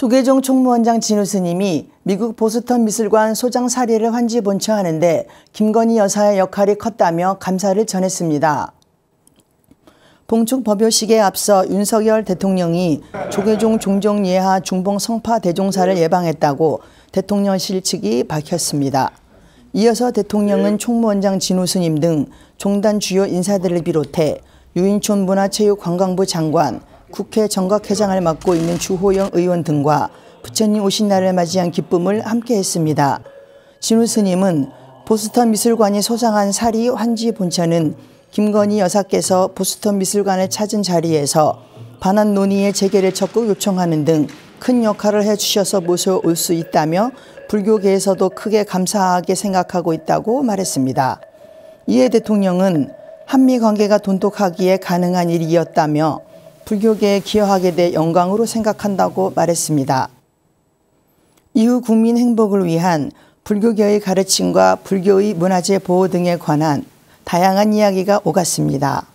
조계종 총무원장 진우 스님이 미국 보스턴 미술관 소장 사례를 환지 본처하는데 김건희 여사의 역할이 컸다며 감사를 전했습니다. 봉축 법요식에 앞서 윤석열 대통령이 조계종 종종 예하 중봉 성파 대종사를 예방했다고 대통령실 측이 밝혔습니다. 이어서 대통령은 총무원장 진우 스님 등 종단 주요 인사들을 비롯해 유인촌 문화체육관광부 장관, 국회 정각회장을 맡고 있는 주호영 의원 등과 부처님 오신 날을 맞이한 기쁨을 함께했습니다. 진우 스님은 보스턴 미술관이 소장한 사리 환지 본차는 김건희 여사께서 보스턴 미술관을 찾은 자리에서 반환 논의의 재개를 적극 요청하는 등 큰 역할을 해주셔서 모셔올 수 있다며 불교계에서도 크게 감사하게 생각하고 있다고 말했습니다. 이에 대통령은 한미 관계가 돈독하기에 가능한 일이었다며 불교계에 기여하게 돼 영광으로 생각한다고 말했습니다. 이후 국민 행복을 위한 불교계의 가르침과 불교의 문화재 보호 등에 관한 다양한 이야기가 오갔습니다.